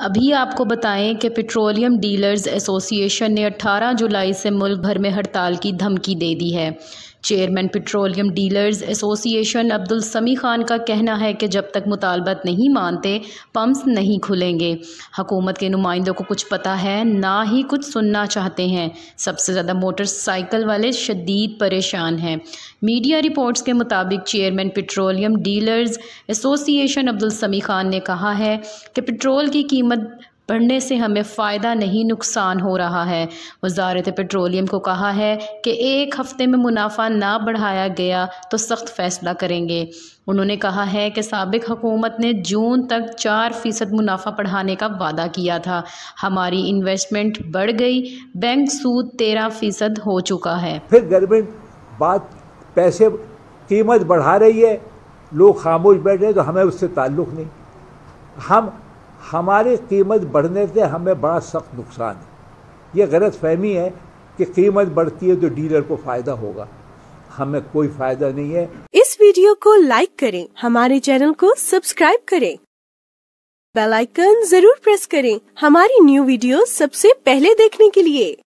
अभी आपको बताएं कि पेट्रोलियम डीलर्स एसोसिएशन ने 18 जुलाई से मुल्क भर में हड़ताल की धमकी दे दी है chairman petroleum dealers association Abdul Sami Khan का कहना है कि जब तक मुतालबत नहीं मानते पम्प्स नहीं खुलेंगे हकूमत के नुमाइंदों को कुछ पता है ना ही कुछ सुनना चाहते हैं सबसे ज़्यादा मोटरसाइकिल वाले शदीद परेशान हैं मीडिया रिपोर्ट्स के मुताबिक chairman petroleum dealers association Abdul Sami Khan ने कहा है कि पेट्रोल की कीमत पढ़ने से हमें फ़ायदा नहीं नुकसान हो रहा है वजारत पेट्रोलियम को कहा है कि एक हफ़्ते में मुनाफा ना बढ़ाया गया तो सख्त फ़ैसला करेंगे उन्होंने कहा है कि सबक हुकूमत ने जून तक चार फ़ीसद मुनाफा बढ़ाने का वादा किया था हमारी इन्वेस्टमेंट बढ़ गई बैंक सूद तेरह फ़ीसद हो चुका है फिर गवर्नमेंट बात पैसे कीमत बढ़ा रही है लोग खामोश बैठे तो हमें उससे ताल्लुक़ नहीं हम हमारी कीमत बढ़ने से हमें बड़ा सख्त नुकसान है ये गलत फहमी है कि कीमत बढ़ती है तो डीलर को फायदा होगा हमें कोई फायदा नहीं है इस वीडियो को लाइक करें हमारे चैनल को सब्सक्राइब करें बेल आइकन जरूर प्रेस करें हमारी न्यू वीडियो सबसे पहले देखने के लिए